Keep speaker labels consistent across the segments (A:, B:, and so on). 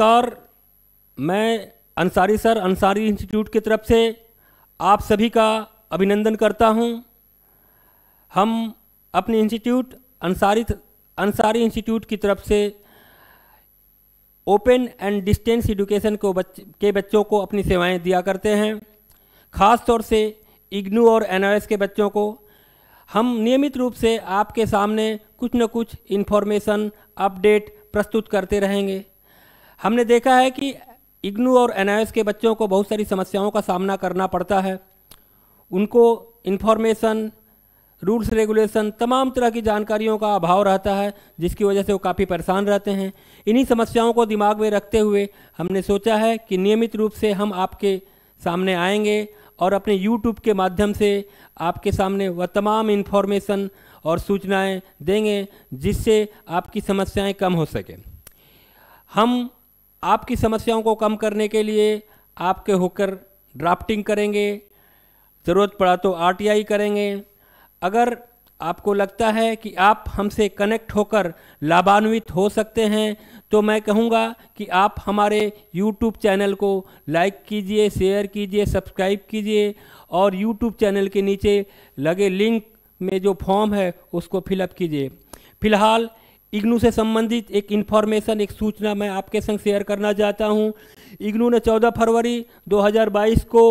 A: sir मैं Ansari sir Ansari institute की तरफ से आप सभी का अभिनंदन करता हूं हम अपने इंस्टीट्यूट अंसारी अंसारी इंस्टीट्यूट की तरफ से ओपन एंड डिस्टेंस एजुकेशन को बच, के बच्चों को अपनी सेवाएं दिया करते हैं ख़ास तौर से इग्नू और एन के बच्चों को हम नियमित रूप से आपके सामने कुछ न कुछ इन्फॉर्मेशन अपडेट प्रस्तुत करते रहेंगे हमने देखा है कि इग्नू और एन के बच्चों को बहुत सारी समस्याओं का सामना करना पड़ता है उनको इन्फॉर्मेशन रूल्स रेगुलेशन तमाम तरह की जानकारियों का अभाव रहता है जिसकी वजह से वो काफ़ी परेशान रहते हैं इन्हीं समस्याओं को दिमाग में रखते हुए हमने सोचा है कि नियमित रूप से हम आपके सामने आएंगे और अपने YouTube के माध्यम से आपके सामने वह तमाम इन्फॉर्मेशन और सूचनाएं देंगे जिससे आपकी समस्याएं कम हो सकें हम आपकी समस्याओं को कम करने के लिए आपके होकर ड्राफ्टिंग करेंगे ज़रूरत पड़ा तो आर करेंगे अगर आपको लगता है कि आप हमसे कनेक्ट होकर लाभान्वित हो सकते हैं तो मैं कहूँगा कि आप हमारे YouTube चैनल को लाइक कीजिए शेयर कीजिए सब्सक्राइब कीजिए और YouTube चैनल के नीचे लगे लिंक में जो फॉर्म है उसको फिलअप कीजिए फिलहाल इग्नू से संबंधित एक इन्फॉर्मेशन एक सूचना मैं आपके संग शेयर करना चाहता हूँ इग्नू ने 14 फरवरी 2022 को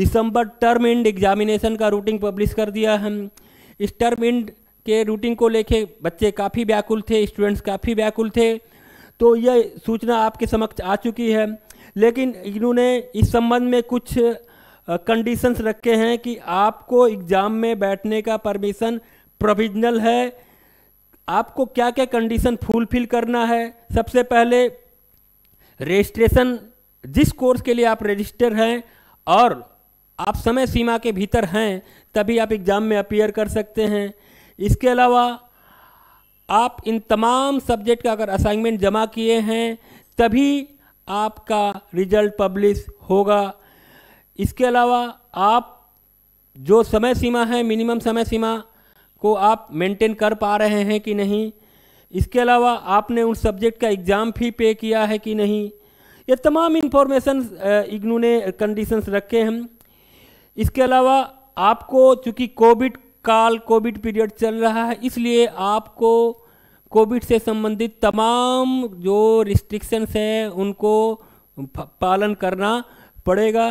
A: दिसंबर टर्म एंड एग्जामिनेशन का रूटिंग पब्लिश कर दिया है इस टर्म एंड के रूटिंग को लेके बच्चे काफ़ी व्याकुल थे स्टूडेंट्स काफ़ी व्याकुल थे तो यह सूचना आपके समक्ष आ चुकी है लेकिन इग्नू ने इस संबंध में कुछ कंडीशंस रखे हैं कि आपको एग्ज़ाम में बैठने का परमिशन प्रोविजनल है आपको क्या क्या कंडीशन फुलफिल करना है सबसे पहले रजिस्ट्रेशन जिस कोर्स के लिए आप रजिस्टर हैं और आप समय सीमा के भीतर हैं तभी आप एग्ज़ाम में अपियर कर सकते हैं इसके अलावा आप इन तमाम सब्जेक्ट का अगर असाइनमेंट जमा किए हैं तभी आपका रिजल्ट पब्लिश होगा इसके अलावा आप जो समय सीमा है मिनिमम समय सीमा को आप मेंटेन कर पा रहे हैं कि नहीं इसके अलावा आपने उन सब्जेक्ट का एग्ज़ाम फी पे किया है कि नहीं ये तमाम इन्फॉर्मेशन इग्नू ने कंडीशंस रखे हैं इसके अलावा आपको चूँकि कोविड काल कोविड पीरियड चल रहा है इसलिए आपको कोविड से संबंधित तमाम जो रिस्ट्रिक्शंस हैं उनको पालन करना पड़ेगा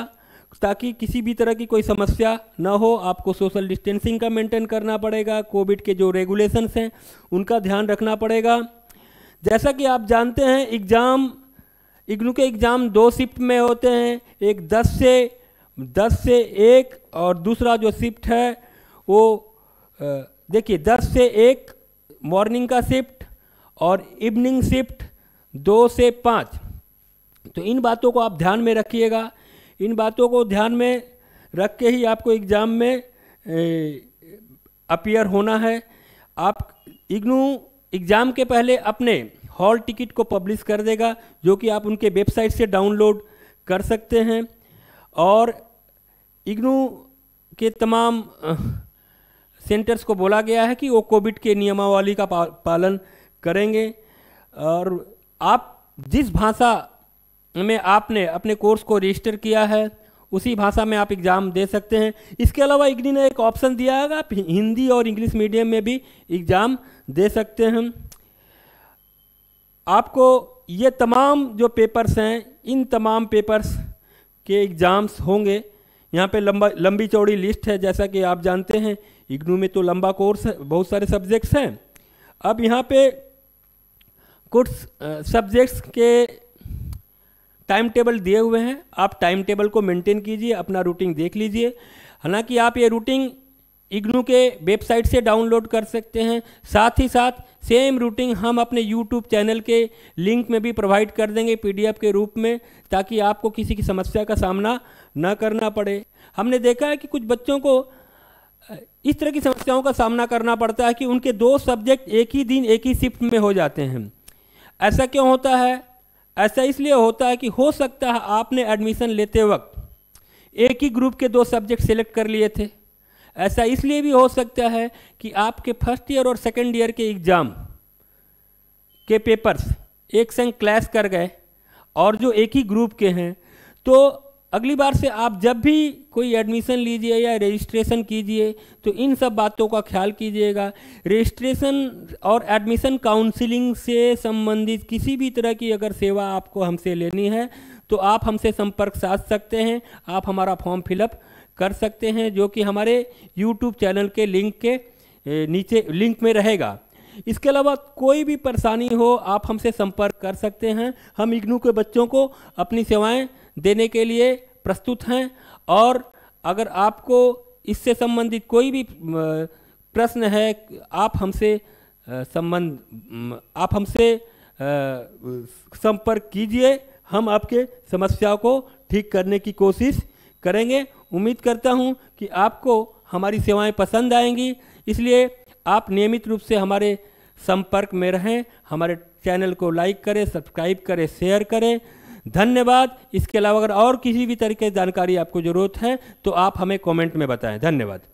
A: ताकि किसी भी तरह की कोई समस्या ना हो आपको सोशल डिस्टेंसिंग का मेंटेन करना पड़ेगा कोविड के जो रेगुलेशंस हैं उनका ध्यान रखना पड़ेगा जैसा कि आप जानते हैं एग्ज़ाम इग्नू के एग्ज़ाम दो शिफ्ट में होते हैं एक दस से दस से एक और दूसरा जो शिफ्ट है वो देखिए दस से एक मॉर्निंग का शिफ्ट और इवनिंग शिफ्ट दो से पाँच तो इन बातों को आप ध्यान में रखिएगा इन बातों को ध्यान में रख के ही आपको एग्ज़ाम में अपियर होना है आप इग्नू एग्ज़ाम के पहले अपने हॉल टिकट को पब्लिश कर देगा जो कि आप उनके वेबसाइट से डाउनलोड कर सकते हैं और इग्नू के तमाम सेंटर्स को बोला गया है कि वो कोविड के नियमावली का पालन करेंगे और आप जिस भाषा में आपने अपने कोर्स को रजिस्टर किया है उसी भाषा में आप एग्ज़ाम दे सकते हैं इसके अलावा इग्नी ने एक ऑप्शन दिया है आप हिंदी और इंग्लिश मीडियम में भी एग्ज़ाम दे सकते हैं आपको ये तमाम जो पेपर्स हैं इन तमाम पेपर्स के एग्ज़ाम्स होंगे यहाँ पे लंबा लंबी चौड़ी लिस्ट है जैसा कि आप जानते हैं इग्नू में तो लंबा कोर्स है बहुत सारे सब्जेक्ट्स हैं अब यहाँ पे कुछ सब्जेक्ट्स के टाइम टेबल दिए हुए हैं आप टाइम टेबल को मेंटेन कीजिए अपना रूटिंग देख लीजिए हालांकि आप ये रूटिंग इग्नू के वेबसाइट से डाउनलोड कर सकते हैं साथ ही साथ सेम रूटिंग हम अपने यूट्यूब चैनल के लिंक में भी प्रोवाइड कर देंगे पीडीएफ के रूप में ताकि आपको किसी की समस्या का सामना न करना पड़े हमने देखा है कि कुछ बच्चों को इस तरह की समस्याओं का सामना करना पड़ता है कि उनके दो सब्जेक्ट एक ही दिन एक ही शिफ्ट में हो जाते हैं ऐसा क्यों होता है ऐसा इसलिए होता है कि हो सकता है आपने एडमिशन लेते वक्त एक ही ग्रुप के दो सब्जेक्ट सेलेक्ट कर लिए थे ऐसा इसलिए भी हो सकता है कि आपके फर्स्ट ईयर और सेकेंड ईयर के एग्ज़ाम के पेपर्स एक संग क्लैश कर गए और जो एक ही ग्रुप के हैं तो अगली बार से आप जब भी कोई एडमिशन लीजिए या रजिस्ट्रेशन कीजिए तो इन सब बातों का ख्याल कीजिएगा रजिस्ट्रेशन और एडमिशन काउंसलिंग से संबंधित किसी भी तरह की अगर सेवा आपको हमसे लेनी है तो आप हमसे संपर्क साध सकते हैं आप हमारा फॉर्म फिलअप कर सकते हैं जो कि हमारे यूट्यूब चैनल के लिंक के नीचे लिंक में रहेगा इसके अलावा कोई भी परेशानी हो आप हमसे संपर्क कर सकते हैं हम इग्नू के बच्चों को अपनी सेवाएं देने के लिए प्रस्तुत हैं और अगर आपको इससे संबंधित कोई भी प्रश्न है आप हमसे संबंध आप हमसे संपर्क कीजिए हम आपके समस्याओं को ठीक करने की कोशिश करेंगे उम्मीद करता हूं कि आपको हमारी सेवाएं पसंद आएंगी इसलिए आप नियमित रूप से हमारे संपर्क में रहें हमारे चैनल को लाइक करें सब्सक्राइब करें शेयर करें धन्यवाद इसके अलावा अगर और किसी भी तरीके की जानकारी आपको ज़रूरत है तो आप हमें कमेंट में बताएं धन्यवाद